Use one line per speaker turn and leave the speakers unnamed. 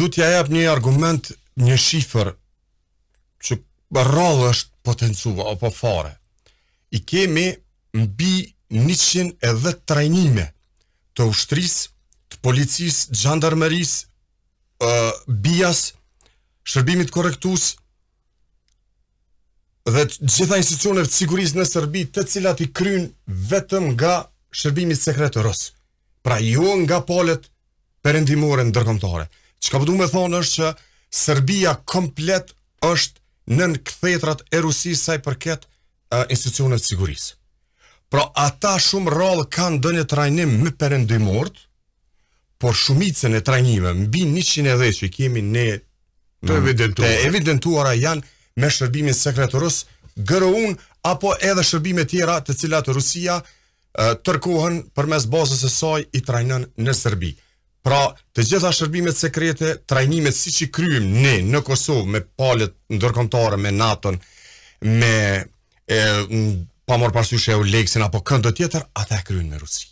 du t'ja jap një argument, një shifër, që rrallë është potencuva, o po fare. I kemi mbi një qën trajnime të ushtris, të policis, të gjandarmeris, uh, bias, shërbimit korektus, dhe të gjitha institucionet të siguris në Sërbi, të cilat i krynë vetëm nga shërbimit sekretë rësë. Pra jo nga polet, përendimore në dërgëmëtore. Çka po duhet të thonë është që Serbia komplet është në kthëtrat e Rusisë sa i përket institucioneve të sigurisë. Por ata shumë rrallë kanë dhënë trajnim me perëndimort, por shumicën e trajnimeve mbi 110 që kemi ne
të evidentuara, të
evidentuara janë me shërbimin sekret rus, gru apo edhe shërbime tjera të cilat Rusia tërkohen përmes bazës së saj i trajnon në Serbi. Pra, të gjitha shërbimet sekrete, trajnimet si që kryim ne në Kosovë me palet ndërkombëtare me NATO-n, me e, pa morë parasysh e u leksin apo këndë të tjetër, ata e kryin me Rusi.